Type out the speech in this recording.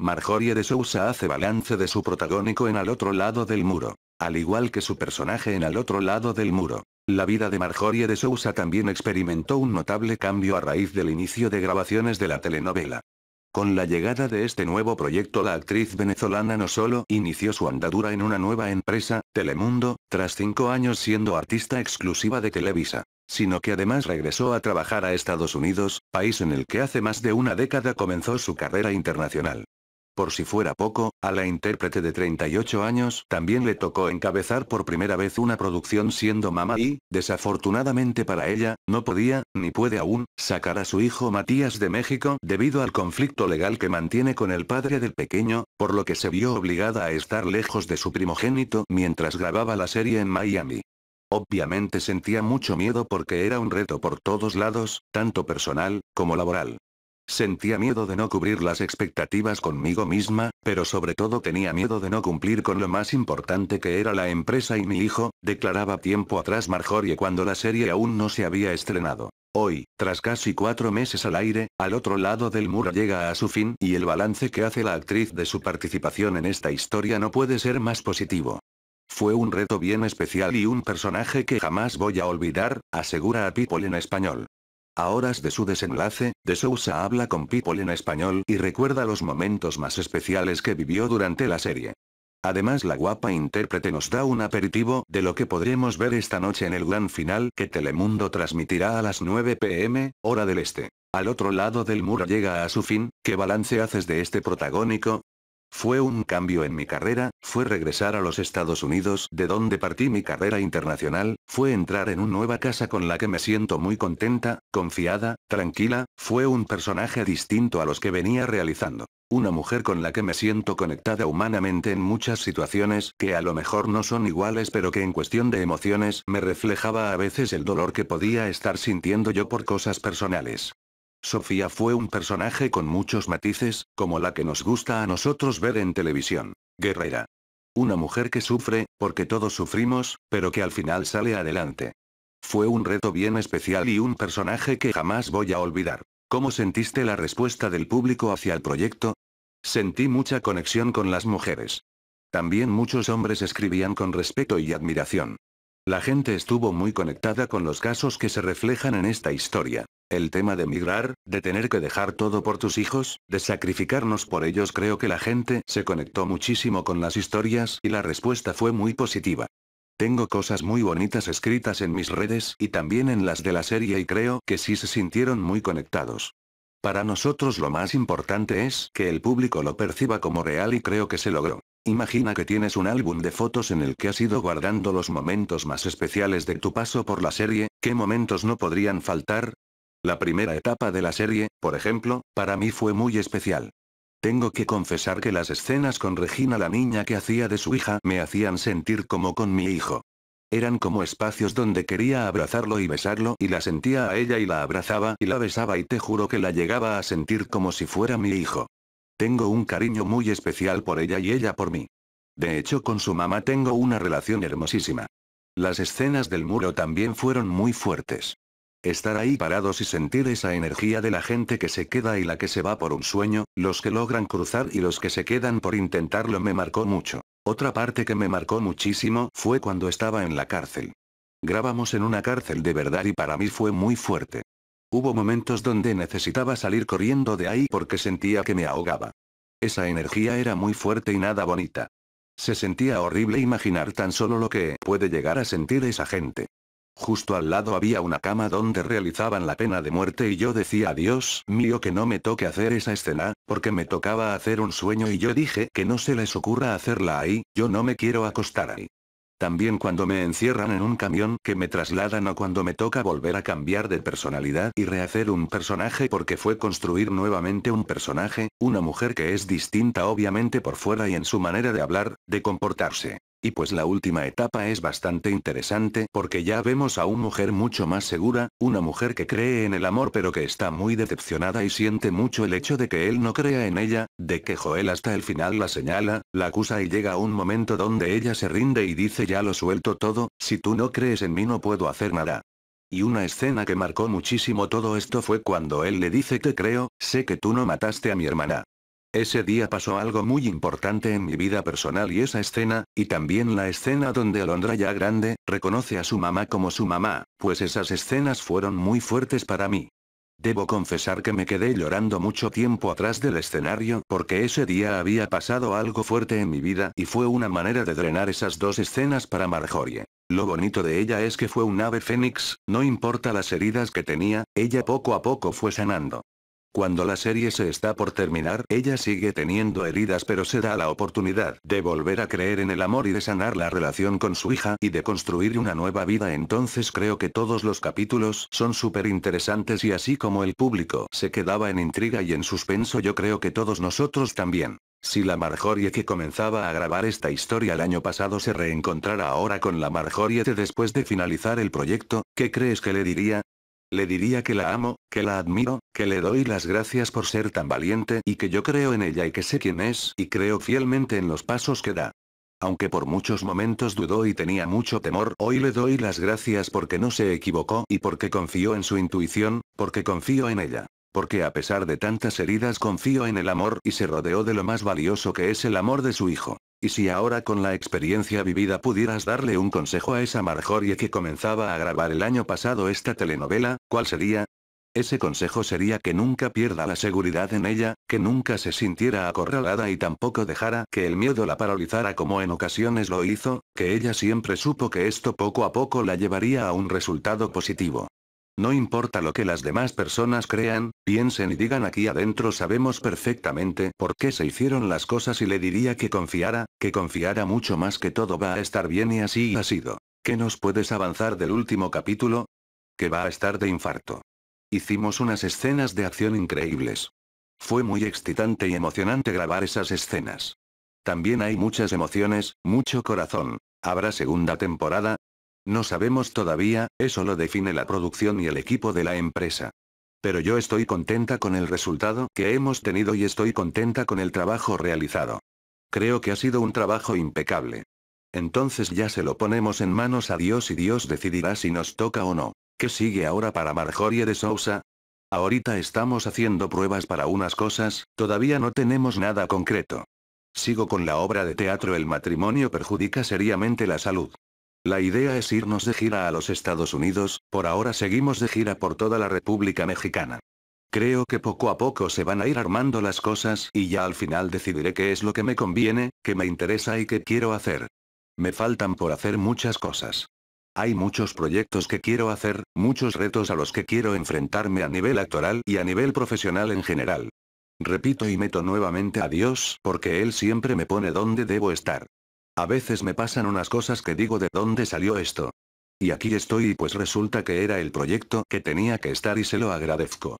Marjorie de Sousa hace balance de su protagónico en Al otro lado del muro. Al igual que su personaje en Al otro lado del muro. La vida de Marjorie de Sousa también experimentó un notable cambio a raíz del inicio de grabaciones de la telenovela. Con la llegada de este nuevo proyecto la actriz venezolana no solo inició su andadura en una nueva empresa, Telemundo, tras cinco años siendo artista exclusiva de Televisa, sino que además regresó a trabajar a Estados Unidos, país en el que hace más de una década comenzó su carrera internacional. Por si fuera poco, a la intérprete de 38 años también le tocó encabezar por primera vez una producción siendo mamá y, desafortunadamente para ella, no podía, ni puede aún, sacar a su hijo Matías de México debido al conflicto legal que mantiene con el padre del pequeño, por lo que se vio obligada a estar lejos de su primogénito mientras grababa la serie en Miami. Obviamente sentía mucho miedo porque era un reto por todos lados, tanto personal, como laboral. Sentía miedo de no cubrir las expectativas conmigo misma, pero sobre todo tenía miedo de no cumplir con lo más importante que era la empresa y mi hijo, declaraba tiempo atrás Marjorie cuando la serie aún no se había estrenado. Hoy, tras casi cuatro meses al aire, al otro lado del muro llega a su fin y el balance que hace la actriz de su participación en esta historia no puede ser más positivo. Fue un reto bien especial y un personaje que jamás voy a olvidar, asegura a People en español. A horas de su desenlace, De Sousa habla con People en español y recuerda los momentos más especiales que vivió durante la serie. Además la guapa intérprete nos da un aperitivo de lo que podremos ver esta noche en el gran final que Telemundo transmitirá a las 9 pm, hora del este. Al otro lado del muro llega a su fin, ¿qué balance haces de este protagónico? Fue un cambio en mi carrera, fue regresar a los Estados Unidos de donde partí mi carrera internacional, fue entrar en una nueva casa con la que me siento muy contenta, confiada, tranquila, fue un personaje distinto a los que venía realizando. Una mujer con la que me siento conectada humanamente en muchas situaciones que a lo mejor no son iguales pero que en cuestión de emociones me reflejaba a veces el dolor que podía estar sintiendo yo por cosas personales. Sofía fue un personaje con muchos matices, como la que nos gusta a nosotros ver en televisión. Guerrera. Una mujer que sufre, porque todos sufrimos, pero que al final sale adelante. Fue un reto bien especial y un personaje que jamás voy a olvidar. ¿Cómo sentiste la respuesta del público hacia el proyecto? Sentí mucha conexión con las mujeres. También muchos hombres escribían con respeto y admiración. La gente estuvo muy conectada con los casos que se reflejan en esta historia. El tema de migrar, de tener que dejar todo por tus hijos, de sacrificarnos por ellos creo que la gente se conectó muchísimo con las historias y la respuesta fue muy positiva. Tengo cosas muy bonitas escritas en mis redes y también en las de la serie y creo que sí se sintieron muy conectados. Para nosotros lo más importante es que el público lo perciba como real y creo que se logró. Imagina que tienes un álbum de fotos en el que has ido guardando los momentos más especiales de tu paso por la serie, ¿qué momentos no podrían faltar? La primera etapa de la serie, por ejemplo, para mí fue muy especial. Tengo que confesar que las escenas con Regina la niña que hacía de su hija me hacían sentir como con mi hijo. Eran como espacios donde quería abrazarlo y besarlo y la sentía a ella y la abrazaba y la besaba y te juro que la llegaba a sentir como si fuera mi hijo. Tengo un cariño muy especial por ella y ella por mí. De hecho con su mamá tengo una relación hermosísima. Las escenas del muro también fueron muy fuertes. Estar ahí parados y sentir esa energía de la gente que se queda y la que se va por un sueño, los que logran cruzar y los que se quedan por intentarlo me marcó mucho. Otra parte que me marcó muchísimo fue cuando estaba en la cárcel. Grabamos en una cárcel de verdad y para mí fue muy fuerte. Hubo momentos donde necesitaba salir corriendo de ahí porque sentía que me ahogaba. Esa energía era muy fuerte y nada bonita. Se sentía horrible imaginar tan solo lo que puede llegar a sentir esa gente. Justo al lado había una cama donde realizaban la pena de muerte y yo decía Dios mío que no me toque hacer esa escena, porque me tocaba hacer un sueño y yo dije que no se les ocurra hacerla ahí, yo no me quiero acostar ahí. También cuando me encierran en un camión que me trasladan o cuando me toca volver a cambiar de personalidad y rehacer un personaje porque fue construir nuevamente un personaje, una mujer que es distinta obviamente por fuera y en su manera de hablar, de comportarse. Y pues la última etapa es bastante interesante porque ya vemos a una mujer mucho más segura, una mujer que cree en el amor pero que está muy decepcionada y siente mucho el hecho de que él no crea en ella, de que Joel hasta el final la señala, la acusa y llega a un momento donde ella se rinde y dice ya lo suelto todo, si tú no crees en mí no puedo hacer nada. Y una escena que marcó muchísimo todo esto fue cuando él le dice te creo, sé que tú no mataste a mi hermana. Ese día pasó algo muy importante en mi vida personal y esa escena, y también la escena donde Alondra ya grande, reconoce a su mamá como su mamá, pues esas escenas fueron muy fuertes para mí. Debo confesar que me quedé llorando mucho tiempo atrás del escenario porque ese día había pasado algo fuerte en mi vida y fue una manera de drenar esas dos escenas para Marjorie. Lo bonito de ella es que fue un ave fénix, no importa las heridas que tenía, ella poco a poco fue sanando. Cuando la serie se está por terminar, ella sigue teniendo heridas pero se da la oportunidad de volver a creer en el amor y de sanar la relación con su hija y de construir una nueva vida entonces creo que todos los capítulos son súper interesantes y así como el público se quedaba en intriga y en suspenso yo creo que todos nosotros también. Si la Marjorie que comenzaba a grabar esta historia el año pasado se reencontrara ahora con la Marjorie de después de finalizar el proyecto, ¿qué crees que le diría? Le diría que la amo, que la admiro, que le doy las gracias por ser tan valiente y que yo creo en ella y que sé quién es y creo fielmente en los pasos que da. Aunque por muchos momentos dudó y tenía mucho temor, hoy le doy las gracias porque no se equivocó y porque confió en su intuición, porque confío en ella. Porque a pesar de tantas heridas confío en el amor y se rodeó de lo más valioso que es el amor de su hijo. Y si ahora con la experiencia vivida pudieras darle un consejo a esa Marjorie que comenzaba a grabar el año pasado esta telenovela, ¿cuál sería? Ese consejo sería que nunca pierda la seguridad en ella, que nunca se sintiera acorralada y tampoco dejara que el miedo la paralizara como en ocasiones lo hizo, que ella siempre supo que esto poco a poco la llevaría a un resultado positivo. No importa lo que las demás personas crean, piensen y digan aquí adentro sabemos perfectamente por qué se hicieron las cosas y le diría que confiara, que confiara mucho más que todo va a estar bien y así ha sido. ¿Qué nos puedes avanzar del último capítulo? Que va a estar de infarto. Hicimos unas escenas de acción increíbles. Fue muy excitante y emocionante grabar esas escenas. También hay muchas emociones, mucho corazón. Habrá segunda temporada, no sabemos todavía, eso lo define la producción y el equipo de la empresa. Pero yo estoy contenta con el resultado que hemos tenido y estoy contenta con el trabajo realizado. Creo que ha sido un trabajo impecable. Entonces ya se lo ponemos en manos a Dios y Dios decidirá si nos toca o no. ¿Qué sigue ahora para Marjorie de Sousa? Ahorita estamos haciendo pruebas para unas cosas, todavía no tenemos nada concreto. Sigo con la obra de teatro El matrimonio perjudica seriamente la salud. La idea es irnos de gira a los Estados Unidos, por ahora seguimos de gira por toda la República Mexicana. Creo que poco a poco se van a ir armando las cosas y ya al final decidiré qué es lo que me conviene, qué me interesa y qué quiero hacer. Me faltan por hacer muchas cosas. Hay muchos proyectos que quiero hacer, muchos retos a los que quiero enfrentarme a nivel actoral y a nivel profesional en general. Repito y meto nuevamente a Dios, porque Él siempre me pone donde debo estar. A veces me pasan unas cosas que digo de dónde salió esto. Y aquí estoy y pues resulta que era el proyecto que tenía que estar y se lo agradezco.